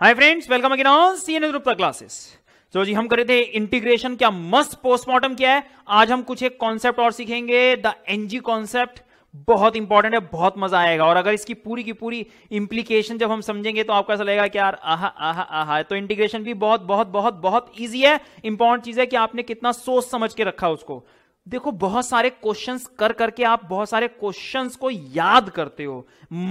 Hi friends welcome again on CNS group classes तो जी हम कर रहे थे इंटीग्रेशन क्या मस्त पोस्टमार्टम क्या है आज हम कुछ एक कॉन्सेप्ट और सीखेंगे द एनजी कॉन्सेप्ट बहुत इंपॉर्टेंट है बहुत मजा आएगा और अगर इसकी पूरी की पूरी इंप्लीकेशन जब हम समझेंगे तो आपको ऐसा लगेगा कि यार आह आहा आहा तो इंटीग्रेशन भी बहुत बहुत बहुत बहुत ईजी है इंपॉर्टेंट चीज है कि आपने कितना सोच समझ के रखा उसको देखो बहुत सारे क्वेश्चंस कर करके आप बहुत सारे क्वेश्चंस को याद करते हो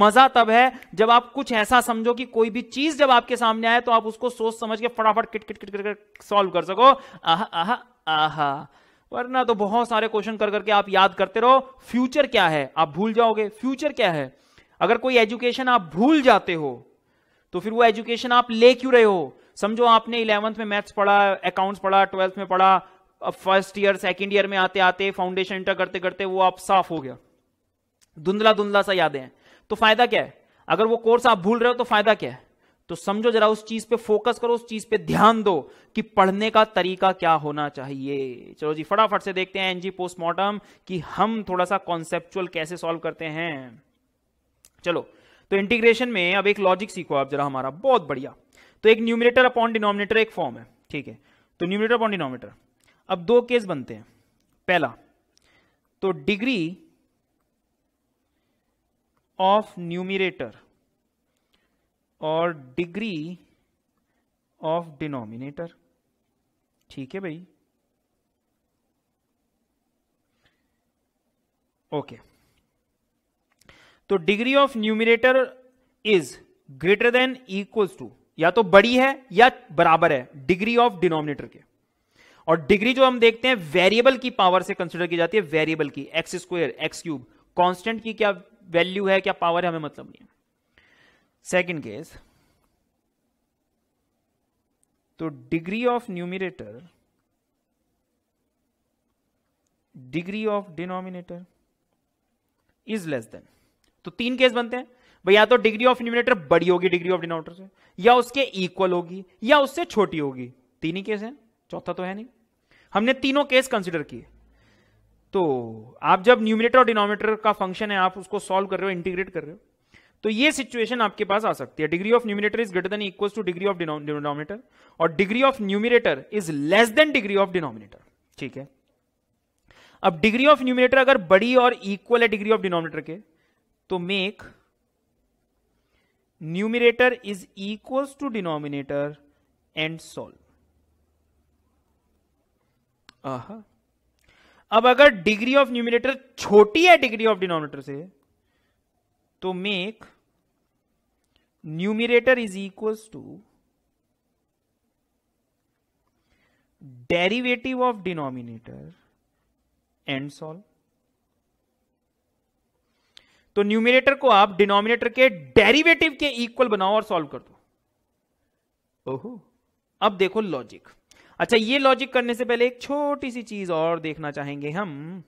मजा तब है जब आप कुछ ऐसा समझो कि कोई भी चीज जब आपके सामने आए तो आप उसको सोच समझ के फटाफट किट किट किट कर सॉल्व कर सको आह आह आह वरना तो बहुत सारे क्वेश्चन कर करके आप याद करते रहो फ्यूचर क्या है आप भूल जाओगे फ्यूचर क्या है अगर कोई एजुकेशन आप भूल जाते हो तो फिर वो एजुकेशन आप ले क्यों रहे हो समझो आपने इलेवंथ में मैथ्स पढ़ा अकाउंट्स पढ़ा ट्वेल्थ में पढ़ा अब फर्स्ट ईयर सेकेंड ईयर में आते आते फाउंडेशन इंटर करते करते वो आप साफ हो गया धुंधला धुंधला सा यादें हैं तो फायदा क्या है अगर वो कोर्स आप भूल रहे हो तो फायदा क्या है तो समझो जरा उस चीज पे फोकस करो उस चीज पे ध्यान दो कि पढ़ने का तरीका क्या होना चाहिए चलो जी फटाफट से देखते हैं एनजी पोस्टमार्टम कि हम थोड़ा सा कॉन्सेप्चुअल कैसे सॉल्व करते हैं चलो तो इंटीग्रेशन में अब एक लॉजिक सीखो आप जरा हमारा बहुत बढ़िया तो एक न्यूमिनेटर अपॉन डिनोमिनेटर एक फॉर्म है ठीक है तो न्यूमिनेटर अपॉन डिनोमिनेटर अब दो केस बनते हैं पहला तो डिग्री ऑफ न्यूमिरेटर और डिग्री ऑफ डिनोमिनेटर ठीक है भाई ओके तो degree of numerator is greater than equals to या तो बड़ी है या बराबर है डिग्री ऑफ डिनोमिनेटर के और डिग्री जो हम देखते हैं वेरिएबल की पावर से कंसिडर की जाती है वेरिएबल की x square x cube constant की क्या वैल्यू है क्या पावर है हमें मतलब नहीं सेकेंड केस तो degree of numerator degree of denominator is less than तो तीन केस बनते हैं भाई या तो डिग्री ऑफ न्यूमिनेटर बड़ी होगी डिग्री ऑफ डिनोमिनेटर से या उसके इक्वल होगी या उससे छोटी होगी तीन ही केस हैं चौथा तो है नहीं हमने तीनों केस कंसिडर किए तो आप जब न्यूमिनेटर और डिनोमिनेटर का फंक्शन है आप उसको सॉल्व कर रहे हो इंटीग्रेट कर रहे हो तो ये सिचुएशन आपके पास आ सकती है degree of numerator is greater than equal to degree of denominator और degree of numerator is less than degree of denominator ठीक है अब डिग्री ऑफ न्यूमिनेटर अगर बड़ी और इक्वल है डिग्री ऑफ डिनोमिनेटर के तो make numerator is equal to denominator and solve अब अगर डिग्री ऑफ न्यूमिनेटर छोटी है डिग्री ऑफ डिनोमिनेटर से तो make numerator is equals to derivative of denominator and solve तो न्यूमिनेटर को आप डिनोमिनेटर के डेरिवेटिव के इक्वल बनाओ और सॉल्व कर दो ओहो अब देखो लॉजिक अच्छा ये लॉजिक करने से पहले एक छोटी सी चीज और देखना चाहेंगे हम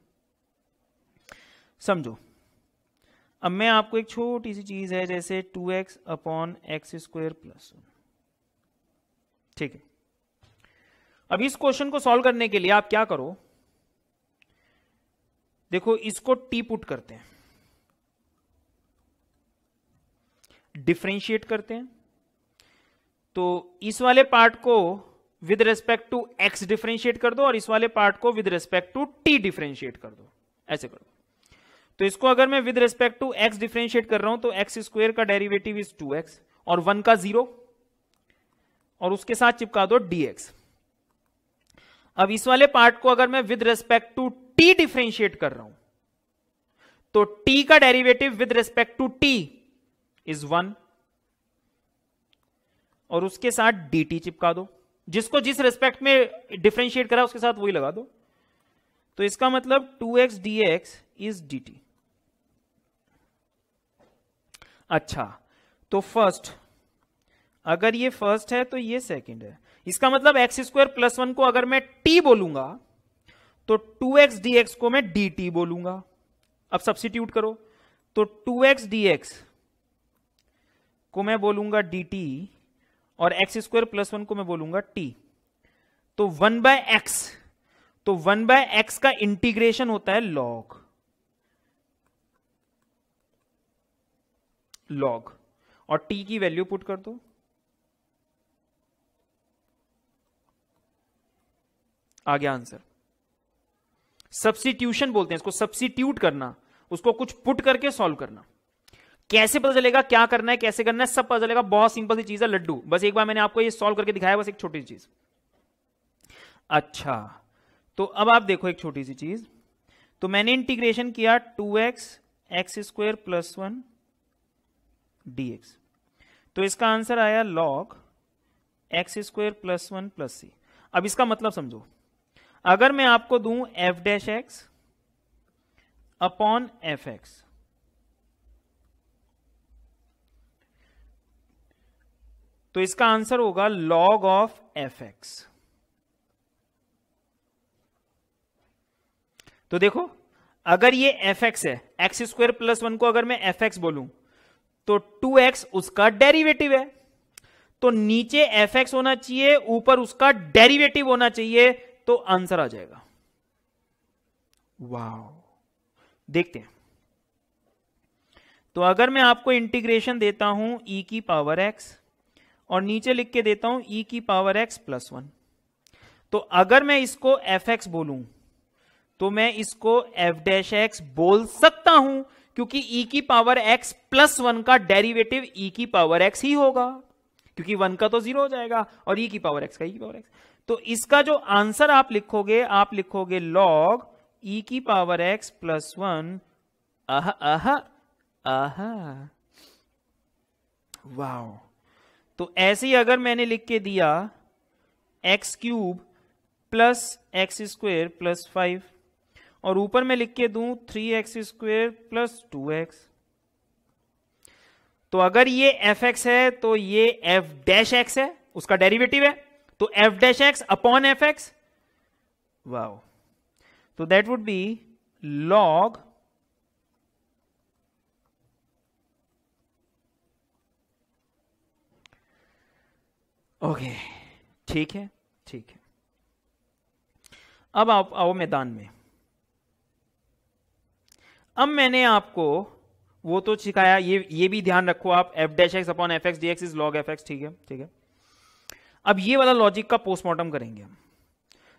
समझो अब मैं आपको एक छोटी सी चीज है जैसे two x upon x square plus ठीक है अब इस क्वेश्चन को सॉल्व करने के लिए आप क्या करो देखो इसको t पुट करते हैं डिफ्रेंशिएट करते हैं तो इस वाले पार्ट को with respect to x differentiate कर दो और इस वाले पार्ट को with respect to t differentiate कर दो ऐसे दो तो इसको अगर मैं with respect to x differentiate कर रहा हूं तो एक्स स्क्वेयर का डेरिवेटिव इज टू एक्स और वन का जीरो और उसके साथ चिपका दो एक्स अब इस वाले पार्ट को अगर मैं with respect to t differentiate कर रहा हूं तो टी का derivative with respect to t is one और उसके साथ टी चिपका दो जिसको जिस रेस्पेक्ट में डिफ्रेंशिएट करा उसके साथ वही लगा दो तो इसका मतलब two x d x is d t अच्छा तो फर्स्ट अगर ये फर्स्ट है तो ये सेकंड है इसका मतलब एक्स स्क्वायर प्लस वन को अगर मैं टी बोलूंगा तो टू एक्स डी एक्स को मैं डी टी बोलूंगा अब सब्सिट्यूट करो तो टू एक्स डी एक्स को मैं बोलूंगा डी टी और एक्स स्क्वायर प्लस वन को मैं बोलूंगा टी तो वन बाय एक्स तो वन बाय एक्स का इंटीग्रेशन होता है लॉग लॉग और टी की वैल्यू पुट कर दो आ गया आंसर सब्सिट्यूशन बोलते हैं इसको सब्सिट्यूट करना उसको कुछ पुट करके सॉल्व करना कैसे पता चलेगा क्या करना है कैसे करना है सब पता चलेगा बहुत सिंपल सी चीज है लड्डू बस एक बार मैंने आपको ये सॉल्व करके दिखाया बस एक छोटी सी चीज अच्छा तो अब आप देखो एक छोटी सी चीज तो मैंने इंटीग्रेशन किया two x x square plus one d x तो इसका आंसर आया log x square plus one plus c अब इसका मतलब समझो अगर मैं आपको दू f dash x upon f x तो इसका आंसर होगा लॉग ऑफ एफ एक्स तो देखो अगर ये एफ एक्स है एक्स स्क्वायर प्लस वन को अगर मैं एफ एक्स बोलूं तो टू एक्स उसका डेरिवेटिव है तो नीचे एफ एक्स होना चाहिए ऊपर उसका डेरिवेटिव होना चाहिए तो आंसर आ जाएगा वाह देखते हैं तो अगर मैं आपको इंटीग्रेशन देता हूं ई e की पावर एक्स और नीचे लिख के देता हूं ई e की पावर एक्स प्लस वन तो अगर मैं इसको एफ एक्स बोलू तो मैं इसको एफ डैश एक्स बोल सकता हूं क्योंकि e की पावर x प्लस वन का डेरिवेटिव e की पावर x ही होगा क्योंकि वन का तो जीरो हो जाएगा और e की पावर x का e की पावर x तो इसका जो आंसर आप लिखोगे आप लिखोगे log e की पावर x प्लस वन आह आह आह वाह तो ऐसे ही अगर मैंने लिख के दिया x cube plus x square plus five और ऊपर मैं लिख के दू three x square plus two x तो अगर ये एफ एक्स है तो ये एफ डैश एक्स है उसका डेरिवेटिव है तो f dash x upon f x wow तो that would be log okay ठीक है ठीक है अब आप आओ मैदान में अब मैंने आपको वो तो सिखाया ये ये भी ध्यान रखो आप f dash x upon f x d x is log f x ठीक है ठीक है अब ये वाला लॉजिक का पोस्टमार्टम करेंगे हम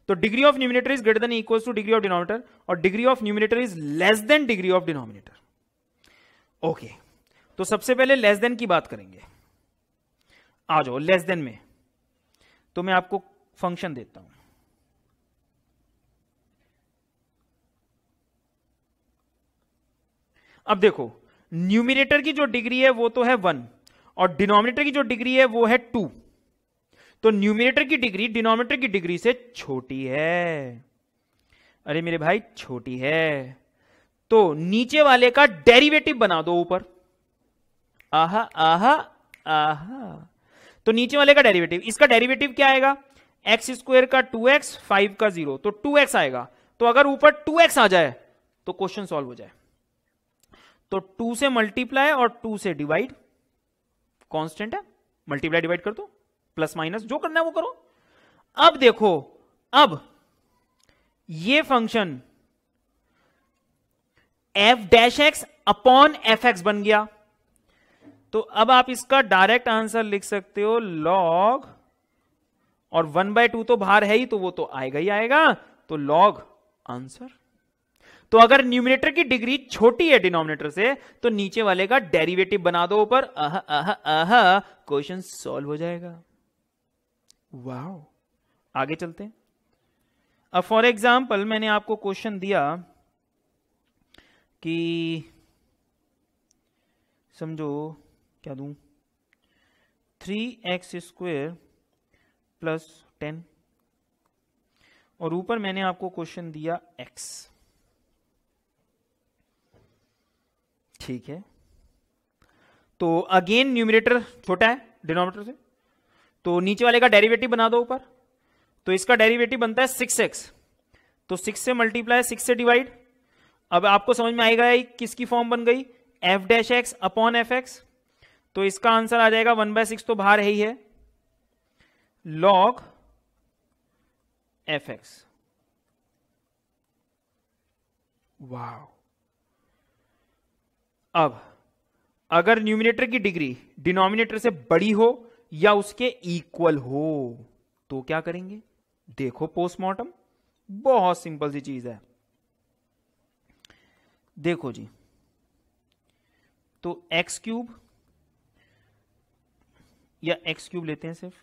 तो degree of numerator is greater than equals to degree of denominator और degree of numerator is less than degree of denominator okay तो सबसे पहले लेस देन की बात करेंगे आ जाओ लेस देन में तो मैं आपको फंक्शन देता हूं अब देखो न्यूमिनेटर की जो डिग्री है वो तो है वन और डिनोमिनेटर की जो डिग्री है वो है टू तो न्यूमिनेटर की डिग्री डिनोमिनेटर की डिग्री से छोटी है अरे मेरे भाई छोटी है तो नीचे वाले का डेरिवेटिव बना दो ऊपर आहा आहा आहा तो नीचे वाले का डेरिवेटिव इसका डेरिवेटिव क्या आएगा एक्स स्क्वेयर का टू एक्स फाइव का जीरो तो टू एक्स आएगा तो अगर ऊपर टू एक्स आ जाए तो क्वेश्चन सॉल्व हो जाए तो टू से मल्टीप्लाई और टू से डिवाइड कॉन्स्टेंट है मल्टीप्लाई डिवाइड कर दो प्लस माइनस जो करना है वो करो अब देखो अब ये function f dash x upon f x बन गया तो अब आप इसका डायरेक्ट आंसर लिख सकते हो लॉग और वन बाय टू तो बाहर है ही तो वो तो आएगा ही आएगा तो लॉग आंसर तो अगर न्यूमिनेटर की डिग्री छोटी है डिनोमिनेटर से तो नीचे वाले का डेरिवेटिव बना दो ऊपर अह अह क्वेश्चन सॉल्व हो जाएगा वाह आगे चलते हैं अब फॉर एग्जाम्पल मैंने आपको क्वेश्चन दिया कि समझो क्या दू three x square plus ten और ऊपर मैंने आपको क्वेश्चन दिया x ठीक है तो अगेन न्यूमिनेटर छोटा है डिनोमिनेटर से तो नीचे वाले का डेरिवेटिव बना दो ऊपर तो इसका डेरिवेटिव बनता है सिक्स एक्स तो सिक्स से मल्टीप्लाई सिक्स से डिवाइड अब आपको समझ में आएगा किसकी फॉर्म बन गई f dash x upon f x तो इसका आंसर आ जाएगा वन बाय सिक्स तो बाहर ही है लॉग एफ एक्स वाओ अब अगर न्यूमिनेटर की डिग्री डिनोमिनेटर से बड़ी हो या उसके इक्वल हो तो क्या करेंगे देखो पोस्टमार्टम बहुत सिंपल सी चीज है देखो जी तो एक्स क्यूब या एक्स क्यूब लेते हैं सिर्फ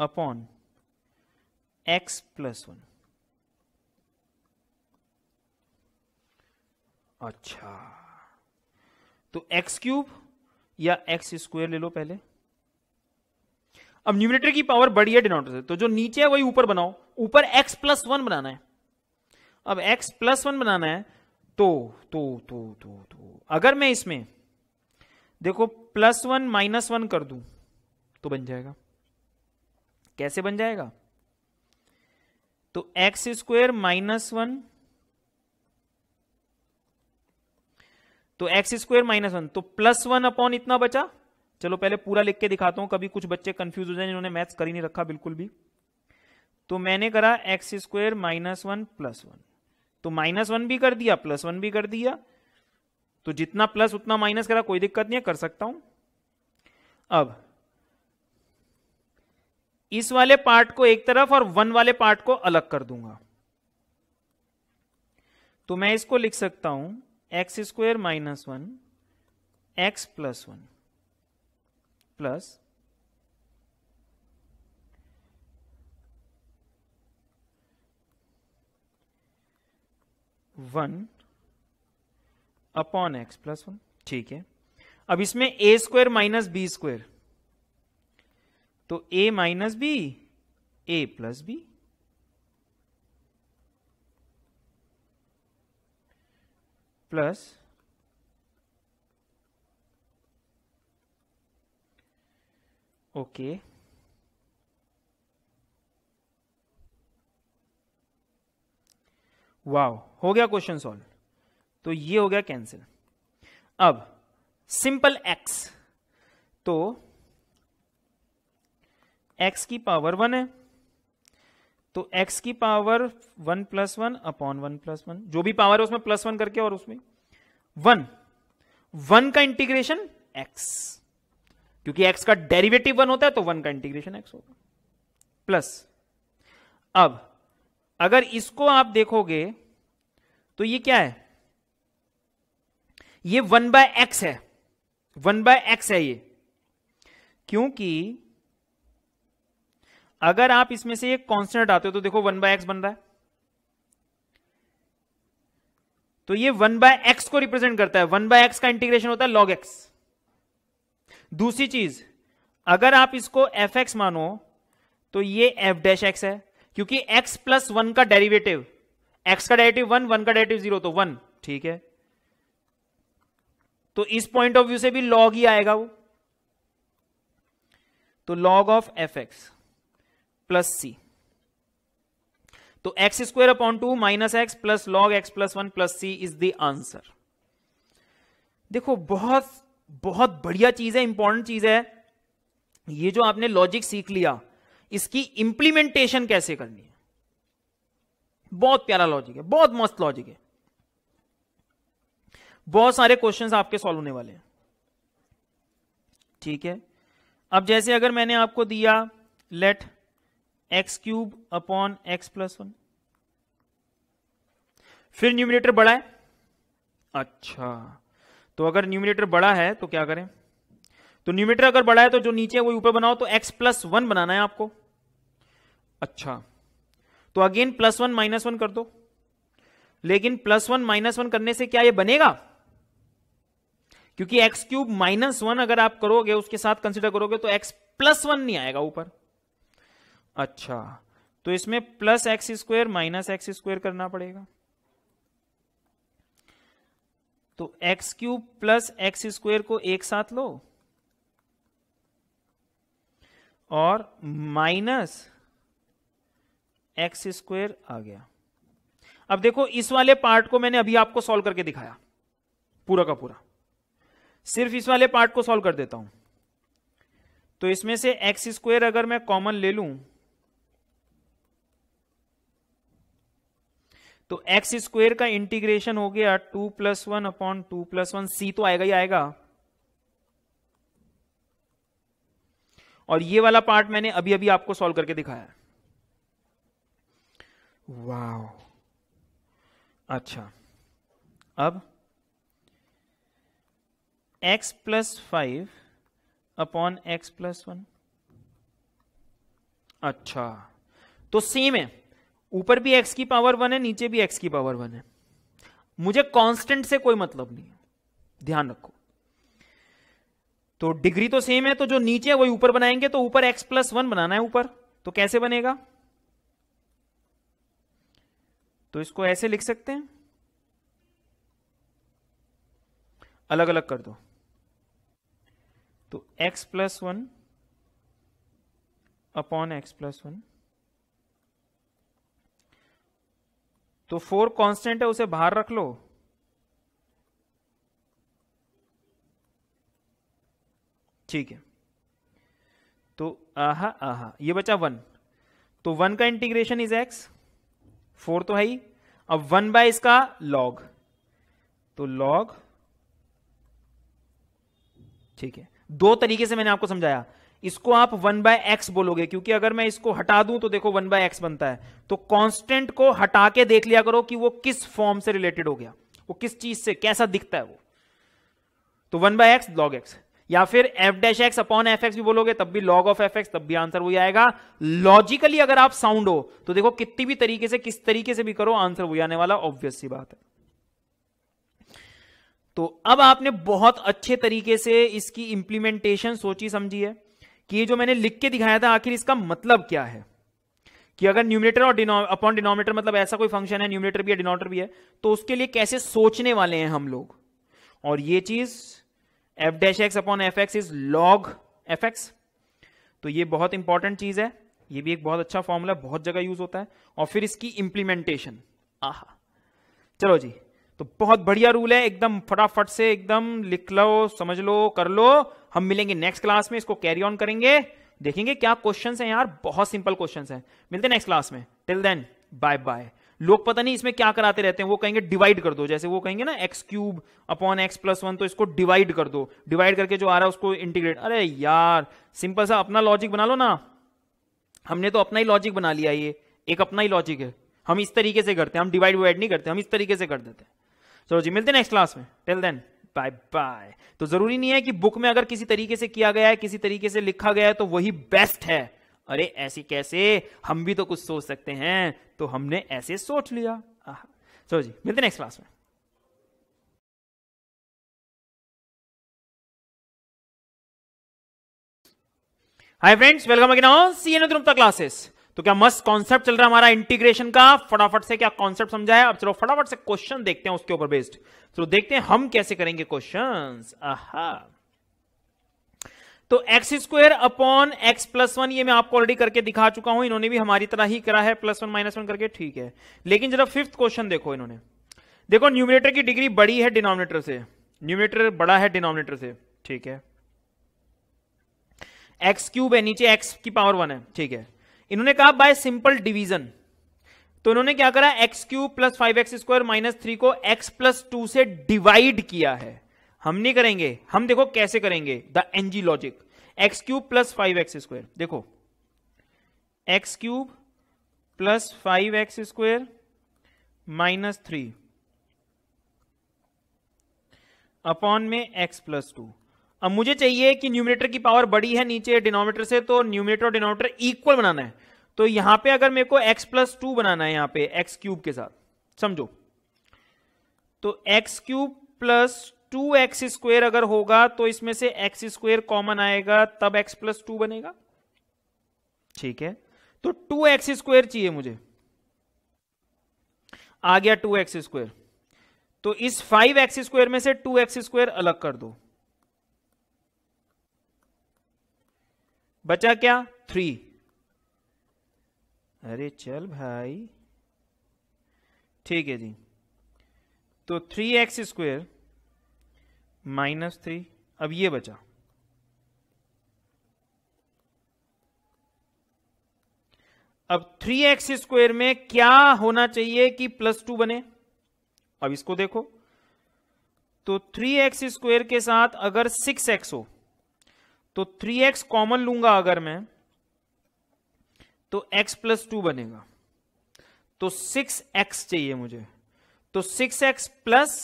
अपॉन एक्स प्लस वन अच्छा तो एक्स क्यूब या एक्स स्क्वायर ले लो पहले अब न्यूमिनेटर की पावर बड़ी है डिनोमिनेटर से तो जो नीचे है वही ऊपर बनाओ ऊपर एक्स प्लस वन बनाना है अब एक्स प्लस वन बनाना है तो तो तो तो तो अगर मैं इसमें देखो प्लस वन माइनस वन कर दू तो बन जाएगा कैसे बन जाएगा तो एक्स स्क्वेयर माइनस वन तो एक्स स्क्वेयर माइनस वन तो प्लस वन अपॉन इतना बचा चलो पहले पूरा लिख के दिखाता हूं कभी कुछ बच्चे कंफ्यूज हो जाए जिन्होंने मैथ्स कर ही नहीं रखा बिल्कुल भी तो मैंने करा x square minus one plus one तो माइनस वन भी कर दिया प्लस वन भी कर दिया तो जितना प्लस उतना माइनस करा कोई दिक्कत नहीं है कर सकता हूं अब इस वाले पार्ट को एक तरफ और वन वाले पार्ट को अलग कर दूंगा तो मैं इसको लिख सकता हूं x square minus one x plus one plus one upon x plus one ठीक है अब इसमें a square minus b square तो a minus b a plus b plus okay wow हो गया क्वेश्चन सॉल्व तो ये हो गया कैंसिल अब सिंपल एक्स तो एक्स की पावर वन है तो एक्स की power one plus one upon one plus one जो भी पावर है उसमें प्लस वन करके और उसमें वन वन का इंटीग्रेशन एक्स क्योंकि एक्स का डेरिवेटिव वन होता है तो वन का इंटीग्रेशन एक्स होगा प्लस अब अगर इसको आप देखोगे तो ये क्या है ये वन बाय एक्स है वन बाय एक्स है ये क्योंकि अगर आप इसमें से एक कांस्टेंट आते हो तो देखो वन बाय एक्स बन रहा है तो ये वन बाय एक्स को रिप्रेजेंट करता है वन बाय एक्स का इंटीग्रेशन होता है लॉग एक्स दूसरी चीज अगर आप इसको एफ एक्स मानो तो ये एफ डैश एक्स है क्योंकि एक्स प्लस वन का डेरिवेटिव एक्स का डेरिवेटिव वन वन का डेरिवेटिव जीरो तो वन ठीक है तो इस पॉइंट ऑफ व्यू से भी लॉग ही आएगा वो तो log of f x plus सी तो x square upon two minus x plus log x plus one plus c is the answer देखो बहुत बहुत बढ़िया चीज है इंपॉर्टेंट चीज है ये जो आपने लॉजिक सीख लिया इसकी इंप्लीमेंटेशन कैसे करनी है बहुत प्यारा लॉजिक है बहुत मस्त लॉजिक है बहुत सारे क्वेश्चंस आपके सॉल्व होने वाले हैं ठीक है अब जैसे अगर मैंने आपको दिया let x cube upon x plus one फिर न्यूमिनेटर बड़ा है अच्छा तो अगर न्यूमिनेटर बड़ा है तो क्या करें तो न्यूमिनेटर अगर बड़ा है तो जो नीचे वो ऊपर बनाओ तो एक्स प्लस वन बनाना है आपको अच्छा तो again plus one minus one कर दो लेकिन प्लस वन माइनस वन करने से क्या ये बनेगा क्योंकि एक्स क्यूब माइनस वन अगर आप करोगे उसके साथ कंसिडर करोगे तो एक्स प्लस वन नहीं आएगा ऊपर अच्छा तो इसमें plus x square minus x square करना पड़ेगा तो x cube plus x square को एक साथ लो और माइनस एक्स स्क्वेयर आ गया अब देखो इस वाले पार्ट को मैंने अभी आपको सॉल्व करके दिखाया पूरा का पूरा सिर्फ इस वाले पार्ट को सॉल्व कर देता हूं तो इसमें से एक्स स्क्वेयर अगर मैं कॉमन ले लू तो एक्स स्क्वेयर का इंटीग्रेशन हो गया two plus one upon two plus one c तो आएगा ही आएगा और ये वाला पार्ट मैंने अभी अभी आपको सॉल्व करके दिखाया वाह अच्छा अब x plus five upon x plus one अच्छा तो सेम है ऊपर भी एक्स की पावर वन है नीचे भी एक्स की पावर वन है मुझे कांस्टेंट से कोई मतलब नहीं है ध्यान रखो तो डिग्री तो सेम है तो जो नीचे है वही ऊपर बनाएंगे तो ऊपर एक्स प्लस वन बनाना है ऊपर तो कैसे बनेगा तो इसको ऐसे लिख सकते हैं अलग अलग कर दो तो x plus one upon x plus one तो फोर कांस्टेंट है उसे बाहर रख लो ठीक है तो आहा आहा ये बचा वन तो वन का इंटीग्रेशन इज एक्स फोर तो है ही अब वन बाय इसका लॉग तो लॉग ठीक है दो तरीके से मैंने आपको समझाया इसको आप वन बाय एक्स बोलोगे क्योंकि अगर मैं इसको हटा दूं तो देखो वन बाय एक्स बनता है तो कांस्टेंट को हटा के देख लिया करो कि वो किस फॉर्म से रिलेटेड हो गया वो किस चीज से कैसा दिखता है वो तो one by x log x या फिर f dash x upon f x भी बोलोगे तब भी लॉग ऑफ एफ एक्स तब भी आंसर वही आएगा लॉजिकली अगर आप साउंड हो तो देखो कितनी भी तरीके से किस तरीके से भी करो आंसर वही आने वाला ऑब्वियस सी बात है तो अब आपने बहुत अच्छे तरीके से इसकी इंप्लीमेंटेशन सोची समझी है कि ये जो मैंने लिख के दिखाया था आखिर इसका मतलब क्या है कि अगर न्यूमिनेटर और अपॉन डिनोमिनेटर मतलब ऐसा कोई फंक्शन है न्यूमिनेटर भी है डिनोमिनेटर भी है तो उसके लिए कैसे सोचने वाले हैं हम लोग और ये चीज f dash x upon f x is log f x तो ये बहुत इंपॉर्टेंट चीज है ये भी एक बहुत अच्छा फॉर्मूला बहुत जगह यूज होता है और फिर इसकी इंप्लीमेंटेशन आहा चलो जी तो बहुत बढ़िया रूल है एकदम फटाफट से एकदम लिख लो समझ लो कर लो हम मिलेंगे नेक्स्ट क्लास में इसको कैरी ऑन करेंगे देखेंगे क्या क्वेश्चन हैं यार बहुत सिंपल क्वेश्चन हैं मिलते हैं नेक्स्ट क्लास में टिल देन बाय बाय लोग पता नहीं इसमें क्या कराते रहते हैं वो कहेंगे डिवाइड कर दो जैसे वो कहेंगे ना x cube upon x plus one तो इसको डिवाइड कर दो डिवाइड करके जो आ रहा है उसको इंटीग्रेट अरे यार सिंपल सा अपना लॉजिक बना लो ना हमने तो अपना ही लॉजिक बना लिया ये एक अपना ही लॉजिक है हम इस तरीके से करते हैं हम डिवाइड डिवाइड नहीं करते हम इस तरीके से कर देते हैं चलो जी मिलते हैं नेक्स्ट क्लास में टिल देन बाय बाय तो जरूरी नहीं है कि बुक में अगर किसी तरीके से किया गया है किसी तरीके से लिखा गया है तो वही बेस्ट है अरे ऐसी कैसे हम भी तो कुछ सोच सकते हैं तो हमने ऐसे सोच लिया चलो जी मिलते नेक्स्ट क्लास में hi friends welcome again on C N classes तो क्या मस्त कॉन्सेप्ट चल रहा है हमारा इंटीग्रेशन का फटाफट से क्या कॉन्सेप्ट समझा है अब चलो फटाफट से क्वेश्चन देखते हैं उसके ऊपर बेस्ड चलो देखते हैं हम कैसे करेंगे क्वेश्चन आहा तो x square upon x plus one ये मैं आपको ऑलरेडी करके दिखा चुका हूं इन्होंने भी हमारी तरह ही करा है प्लस वन माइनस वन करके ठीक है लेकिन जरा फिफ्थ क्वेश्चन देखो इन्होंने देखो न्यूमिनेटर की डिग्री बड़ी है डिनोमिनेटर से न्यूमिनेटर बड़ा है डिनोमिनेटर से ठीक है एक्स क्यूब है नीचे एक्स की पावर वन है ठीक है इन्होंने कहा बाय सिंपल डिवीजन तो इन्होंने क्या करा x cube plus five x square minus three को एक्स प्लस टू से डिवाइड किया है हम नहीं करेंगे हम देखो कैसे करेंगे द एनजी logic x cube plus five x square देखो x cube plus five x square minus three upon में एक्स प्लस टू अब मुझे चाहिए कि न्यूमिनेटर की पावर बड़ी है नीचे डिनोमीटर से तो न्यूमिनेटर और डिनोमीटर इक्वल बनाना है तो यहां पे अगर मेरे को x प्लस टू बनाना है यहां पे x क्यूब के साथ समझो तो x cube plus two x square अगर होगा तो इसमें से एक्स स्क्वेयर कॉमन आएगा तब एक्स प्लस टू बनेगा ठीक है तो टू एक्स स्क्वेयर चाहिए मुझे आ गया टू एक्स स्क्वेयर तो इस फाइव एक्स स्क्वेयर में से टू एक्स स्क्वेयर अलग कर दो बचा क्या थ्री अरे चल भाई ठीक है जी तो three x square minus three अब ये बचा अब थ्री एक्स स्क्वेयर में क्या होना चाहिए कि प्लस टू बने अब इसको देखो तो थ्री एक्स स्क्वेयर के साथ अगर सिक्स एक्स हो तो थ्री एक्स कॉमन लूंगा अगर मैं तो x प्लस टू बनेगा तो सिक्स एक्स चाहिए मुझे तो सिक्स एक्स प्लस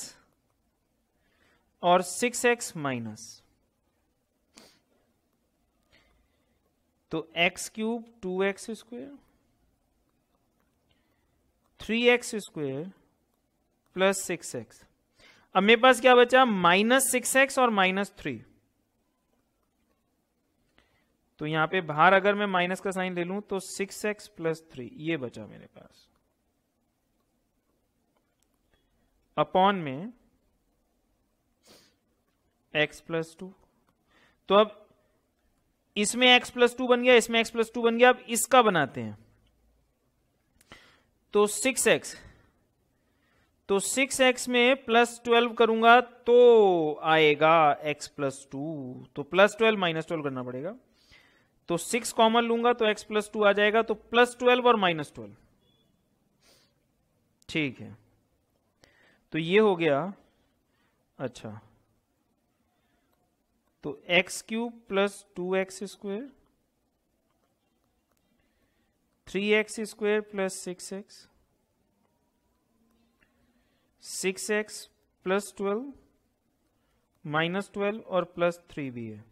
और सिक्स एक्स माइनस तो x cube two x square three x square plus six x अब मेरे पास क्या बचा माइनस सिक्स एक्स और माइनस थ्री तो यहां पे बाहर अगर मैं माइनस का साइन ले लू तो सिक्स एक्स प्लस थ्री ये बचा मेरे पास अपॉन में एक्स प्लस टू तो अब इसमें एक्स प्लस टू बन गया इसमें एक्स प्लस टू बन गया अब इसका बनाते हैं तो सिक्स एक्स तो सिक्स एक्स में प्लस ट्वेल्व करूंगा तो आएगा एक्स प्लस टू तो प्लस ट्वेल्व माइनस ट्वेल्व करना पड़ेगा तो सिक्स कॉमन लूंगा तो एक्स प्लस टू आ जाएगा तो प्लस ट्वेल्व और माइनस ट्वेल्व ठीक है तो ये हो गया अच्छा तो x cube plus two x square three x square plus six x six x plus twelve minus twelve और प्लस थ्री भी है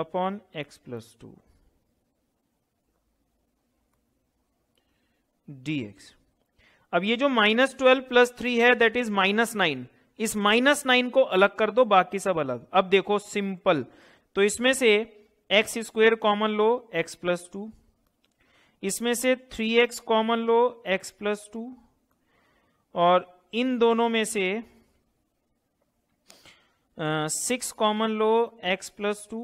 upon x plus two d x अब ये जो माइनस ट्वेल्व प्लस थ्री है दैट इज माइनस नाइन इस minus nine को अलग कर दो बाकी सब अलग अब देखो सिंपल तो इसमें से एक्स स्क्वेयर कॉमन लो एक्स प्लस टू इसमें से थ्री एक्स कॉमन लो एक्स प्लस टू और इन दोनों में से सिक्स कॉमन लो एक्स प्लस टू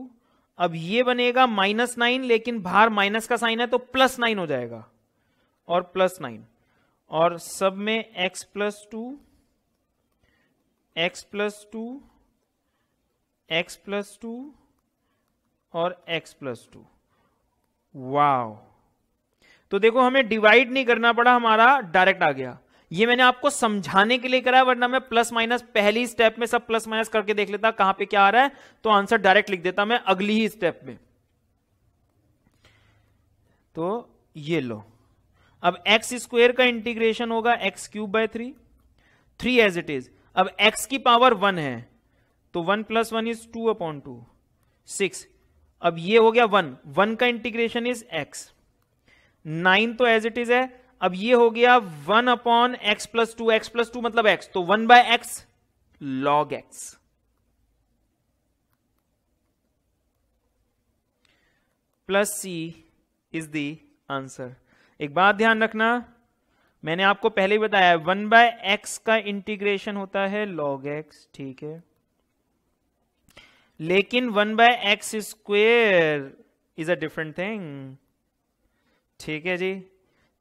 अब ये बनेगा माइनस नाइन लेकिन बाहर माइनस का साइन है तो प्लस नाइन हो जाएगा और प्लस नाइन और सब में x plus two x plus two x plus two और एक्स प्लस टू वाओ तो देखो हमें डिवाइड नहीं करना पड़ा हमारा डायरेक्ट आ गया ये मैंने आपको समझाने के लिए करा वरना मैं प्लस माइनस पहली स्टेप में सब प्लस माइनस करके देख लेता कहां पे क्या आ रहा है तो आंसर डायरेक्ट लिख देता मैं अगली ही स्टेप में तो ये लो अब एक्स स्क्वेयर का इंटीग्रेशन होगा x cube by three three as it is अब एक्स की पावर वन है तो one plus one is two upon two six अब ये हो गया वन वन का इंटीग्रेशन इज एक्स नाइन तो एज इट इज है अब ये हो गया one upon x plus two x plus two मतलब एक्स तो one by x log x plus c is the answer एक बात ध्यान रखना मैंने आपको पहले ही बताया वन बाय एक्स का इंटीग्रेशन होता है लॉग एक्स ठीक है लेकिन one by x square is a different thing ठीक है जी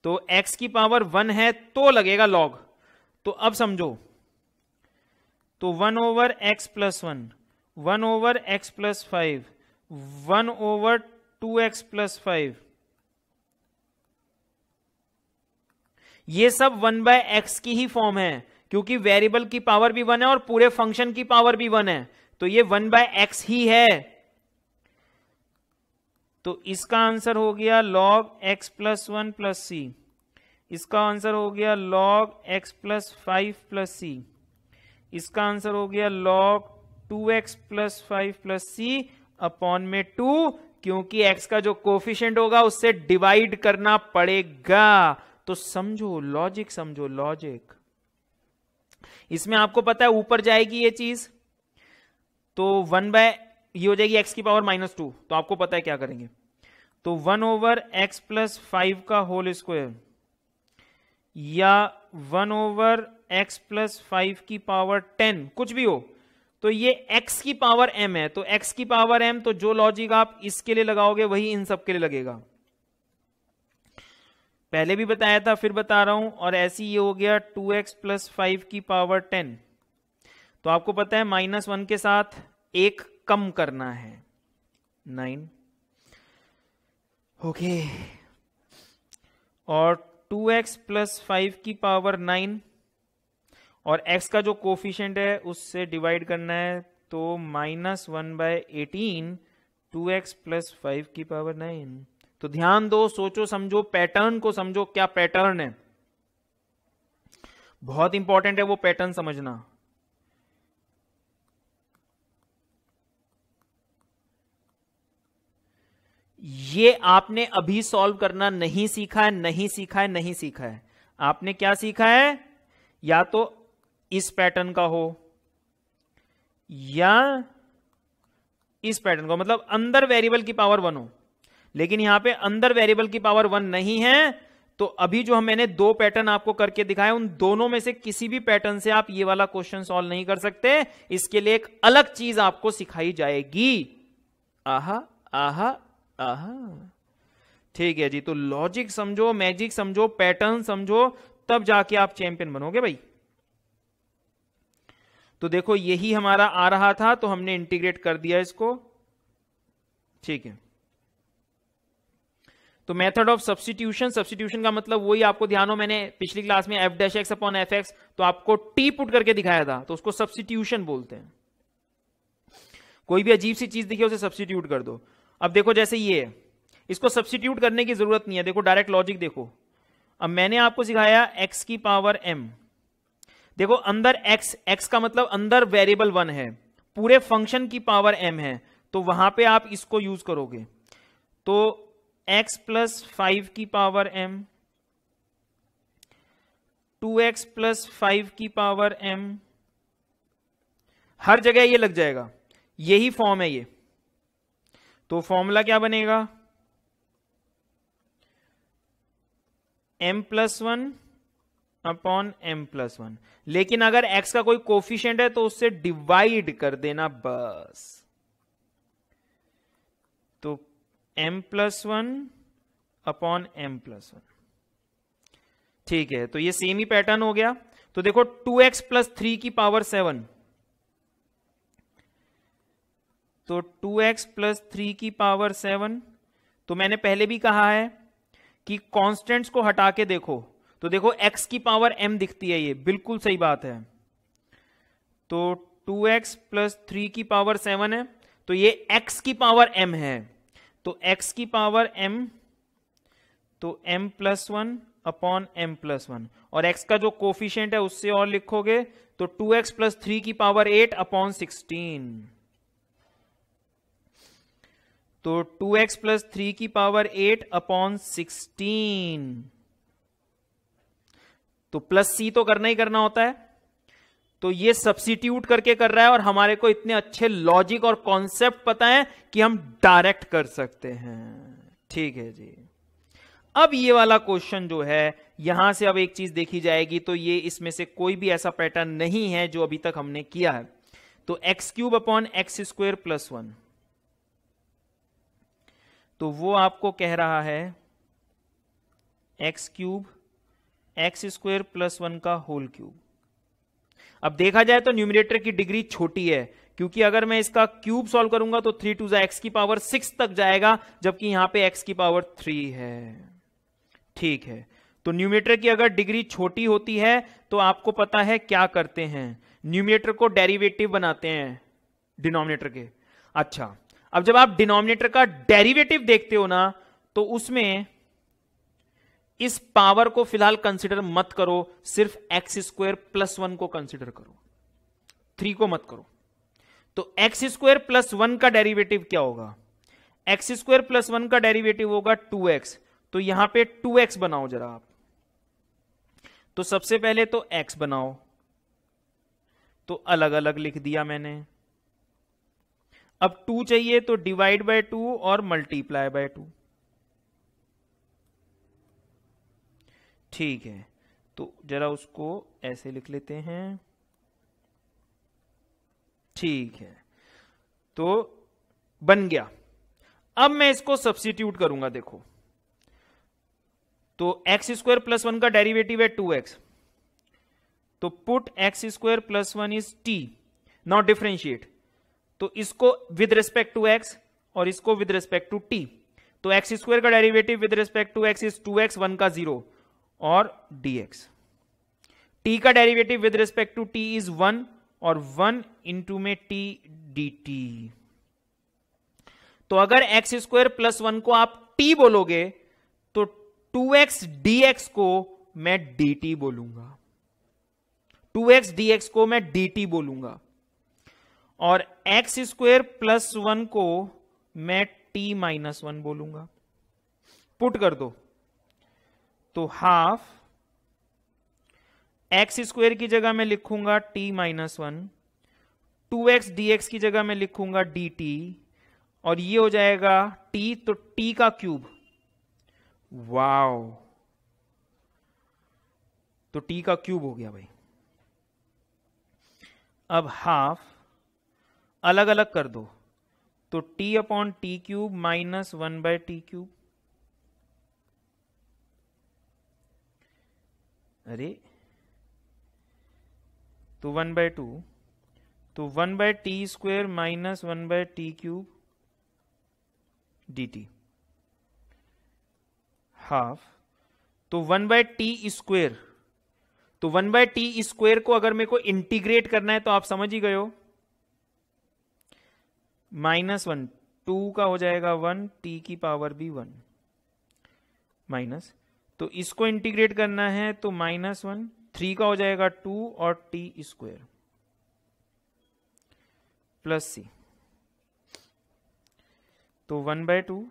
तो x की पावर वन है तो लगेगा लॉग तो अब समझो तो one over x plus one one over x plus five one over two x plus five ये सब वन बाय एक्स की ही फॉर्म है क्योंकि वेरिएबल की पावर भी वन है और पूरे फंक्शन की पावर भी वन है तो ये वन बाय एक्स ही है तो इसका आंसर हो गया log x plus one plus C इसका आंसर हो गया log x plus five plus C इसका आंसर हो गया log two x plus five plus C upon में टू क्योंकि x का जो कोफिशियंट होगा उससे डिवाइड करना पड़ेगा तो समझो लॉजिक समझो लॉजिक इसमें आपको पता है ऊपर जाएगी ये चीज तो वन बाय ये हो जाएगी एक्स की पावर माइनस टू तो आपको पता है क्या करेंगे तो one over x plus five का होल स्क्वायर या one over x plus five की पावर टेन कुछ भी हो तो ये x की पावर m है तो x की पावर m तो जो लॉजिक आप इसके लिए लगाओगे वही इन सब के लिए लगेगा पहले भी बताया था फिर बता रहा हूं और ऐसी ये हो गया 2x एक्स प्लस फाइव की पावर 10 तो आपको पता है माइनस वन के साथ एक कम करना है नाइन ओके और टू एक्स प्लस फाइव की पावर नाइन और x का जो कोफिशेंट है उससे डिवाइड करना है तो minus one by eighteen two x plus five की पावर नाइन तो ध्यान दो सोचो समझो पैटर्न को समझो क्या पैटर्न है बहुत इंपॉर्टेंट है वो पैटर्न समझना ये आपने अभी सॉल्व करना नहीं सीखा है नहीं सीखा है नहीं सीखा है आपने क्या सीखा है या तो इस पैटर्न का हो या इस पैटर्न का मतलब अंदर वेरिएबल की पावर वन हो लेकिन यहां पे अंदर वेरिएबल की पावर वन नहीं है तो अभी जो हम मैंने दो पैटर्न आपको करके दिखाए उन दोनों में से किसी भी पैटर्न से आप ये वाला क्वेश्चन सॉल्व नहीं कर सकते इसके लिए एक अलग चीज आपको सिखाई जाएगी आहा आहा ठीक है जी तो लॉजिक समझो मैजिक समझो पैटर्न समझो तब जाके आप चैंपियन बनोगे भाई तो देखो यही हमारा आ रहा था तो हमने इंटीग्रेट कर दिया इसको ठीक है तो मेथड ऑफ सब्सटीट्यूशन सब्सटीट्यूशन का मतलब वही आपको ध्यान हो मैंने पिछली क्लास में f dash x upon f x तो आपको टी पुट करके दिखाया था तो उसको सब्सटीट्यूशन बोलते हैं कोई भी अजीब सी चीज दिखी उसे सब्सटीट्यूट कर दो अब देखो जैसे ये है इसको सब्सिट्यूट करने की जरूरत नहीं है देखो डायरेक्ट लॉजिक देखो अब मैंने आपको सिखाया एक्स की पावर एम देखो अंदर एक्स एक्स का मतलब अंदर वेरिएबल वन है पूरे फंक्शन की पावर एम है तो वहां पे आप इसको यूज करोगे तो एक्स प्लस फाइव की power m two x plus five की पावर एम हर जगह ये लग जाएगा यही फॉर्म है ये तो फॉर्मूला क्या बनेगा m plus one upon m plus one लेकिन अगर एक्स का कोई कोफिशियंट है तो उससे डिवाइड कर देना बस तो m plus one upon m plus one ठीक है तो ये सेम ही पैटर्न हो गया तो देखो टू एक्स प्लस थ्री की पावर सेवन तो 2x एक्स प्लस थ्री की पावर सेवन तो मैंने पहले भी कहा है कि कांस्टेंट्स को हटा के देखो तो देखो x की पावर m दिखती है ये बिल्कुल सही बात है तो 2x एक्स प्लस थ्री की पावर सेवन है तो ये x की पावर m है तो x की पावर m तो m plus one upon m plus one और x का जो कोफिशियंट है उससे और लिखोगे तो 2x एक्स प्लस थ्री की पावर एट अपॉन सिक्सटीन तो 2x एक्स प्लस थ्री की पावर 8 अपॉन सिक्सटीन तो प्लस सी तो करना ही करना होता है तो ये सब्सिट्यूट करके कर रहा है और हमारे को इतने अच्छे लॉजिक और कॉन्सेप्ट पता है कि हम डायरेक्ट कर सकते हैं ठीक है जी अब ये वाला क्वेश्चन जो है यहां से अब एक चीज देखी जाएगी तो ये इसमें से कोई भी ऐसा पैटर्न नहीं है जो अभी तक हमने किया है तो x cube upon x square plus one तो वो आपको कह रहा है x cube x square plus one का होल क्यूब अब देखा जाए तो न्यूमिनेटर की डिग्री छोटी है क्योंकि अगर मैं इसका क्यूब सॉल्व करूंगा तो थ्री टू एक्स की पावर सिक्स तक जाएगा जबकि यहां पे एक्स की पावर थ्री है ठीक है तो न्यूमिनेटर की अगर डिग्री छोटी होती है तो आपको पता है क्या करते हैं न्यूमिनेटर को डेरिवेटिव बनाते हैं डिनोमिनेटर के अच्छा अब जब आप डिनोमिनेटर का डेरिवेटिव देखते हो ना तो उसमें इस पावर को फिलहाल कंसिडर मत करो सिर्फ एक्स स्क्वायर प्लस वन को कंसिडर करो थ्री को मत करो तो एक्स स्क्वायर प्लस वन का डेरिवेटिव क्या होगा एक्स स्क्वायर प्लस वन का डेरिवेटिव होगा टू एक्स तो यहां पे टू एक्स बनाओ जरा आप तो सबसे पहले तो एक्स बनाओ तो अलग अलग लिख दिया मैंने अब टू चाहिए तो डिवाइड बाय टू और मल्टीप्लाई बाय टू ठीक है तो जरा उसको ऐसे लिख लेते हैं ठीक है तो बन गया अब मैं इसको सब्सिट्यूट करूंगा देखो तो एक्स स्क्वायर प्लस वन का डेरिवेटिव है टू एक्स तो put x square plus one is t not differentiate तो इसको विद रिस्पेक्ट टू एक्स और इसको विद रिस्पेक्ट टू टी तो एक्स स्क्वायर का derivative with respect to x is two x one का zero और dx t का derivative with respect to t is one और वन इंटू में d t तो अगर एक्स स्क्वायर प्लस वन को आप टी बोलोगे तो टू डी एक्स को मैं डी टी बोलूंगा टू एक्स डीएक्स को मैं डी टी बोलूंगा और एक्स स्क्वेयर प्लस वन को मैं टी माइनस वन बोलूंगा पुट कर दो तो हाफ एक्स स्क्वेयर की जगह मैं लिखूंगा t minus one two x d x की जगह मैं लिखूंगा डी टी और ये हो जाएगा टी तो टी का क्यूब वाओ तो टी का क्यूब हो गया भाई अब हाफ अलग अलग कर दो तो t upon t cube minus one by t cube अरे तो वन बाय टू तो one by t square minus one by t cube d t half तो वन बाय टी स्क्वेयर तो वन बाय टी स्क्वेयर को अगर मेरे को integrate करना है तो आप समझ ही गए हो माइनस वन टू का हो जाएगा वन टी की पावर भी वन माइनस तो इसको इंटीग्रेट करना है तो माइनस वन थ्री का हो जाएगा टू और टी स्क्वेयर प्लस सी तो वन बाय टू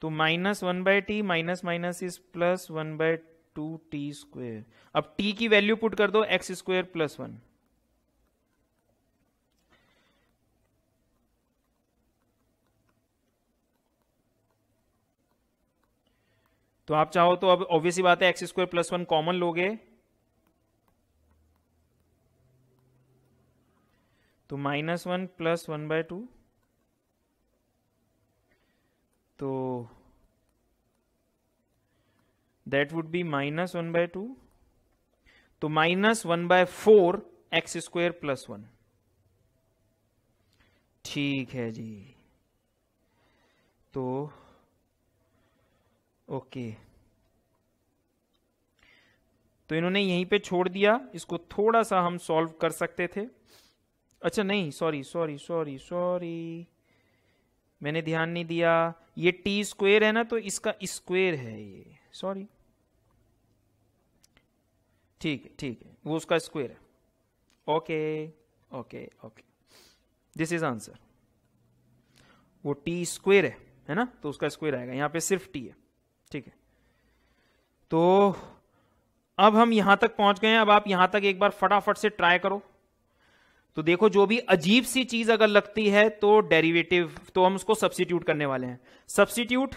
तो minus one by t minus minus is plus one by two t square अब टी की वैल्यू पुट कर दो एक्स स्क्वेयर प्लस वन तो आप चाहो तो अब ऑब्वियसली बात है x square plus one common लोगे तो minus one plus one by two तो that would be minus one by two तो minus one by four x square plus one ठीक है जी तो ओके तो इन्होंने यहीं पे छोड़ दिया इसको थोड़ा सा हम सॉल्व कर सकते थे अच्छा नहीं सॉरी सॉरी सॉरी सॉरी मैंने ध्यान नहीं दिया ये टी स्क्वेयर है ना तो इसका स्क्वेयर है ये सॉरी ठीक है ठीक है वो उसका स्क्वेयर है okay okay okay this is answer वो टी स्क्वेयर है है ना तो उसका स्क्वेयर आएगा यहाँ पे सिर्फ टी है ठीक है तो अब हम यहां तक पहुंच गए हैं अब आप यहां तक एक बार फटाफट से ट्राई करो तो देखो जो भी अजीब सी चीज अगर लगती है तो डेरिवेटिव तो हम उसको सब्सिट्यूट करने वाले हैं सब्सिट्यूट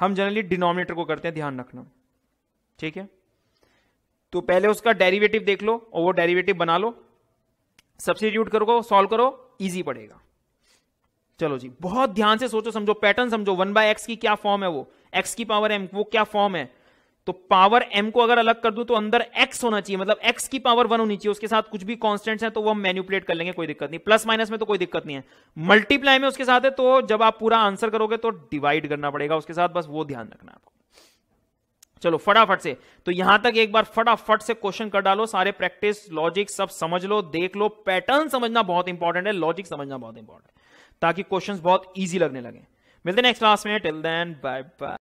हम जनरली डिनोमिनेटर को करते हैं ध्यान रखना ठीक है तो पहले उसका डेरिवेटिव देख लो और वो डेरिवेटिव बना लो सब्सिट्यूट करो सॉल्व करो इजी पड़ेगा चलो जी बहुत ध्यान से सोचो समझो पैटर्न समझो वन बाय एक्स की क्या फॉर्म है वो एक्स की पावर एम वो क्या फॉर्म है तो पावर एम को अगर अलग कर दू तो अंदर एक्स होना चाहिए मतलब एक्स की पावर वन होनी चाहिए उसके साथ कुछ भी कॉन्स्टेंट्स है तो वो हम मैन्यूपुलेट कर लेंगे कोई दिक्कत नहीं प्लस माइनस में तो कोई दिक्कत नहीं है मल्टीप्लाई में उसके साथ है तो जब आप पूरा आंसर करोगे तो डिवाइड करना पड़ेगा उसके साथ बस वो ध्यान रखना आपको चलो फटाफट से तो यहां तक एक बार फटाफट से क्वेश्चन कर डालो सारे प्रैक्टिस लॉजिक सब समझ लो देख लो पैटर्न समझना बहुत इंपॉर्टेंट है लॉजिक समझना बहुत इंपॉर्टेंट है ताकि क्वेश्चंस बहुत इजी लगने लगे Mill the next last minute. Till then, bye bye.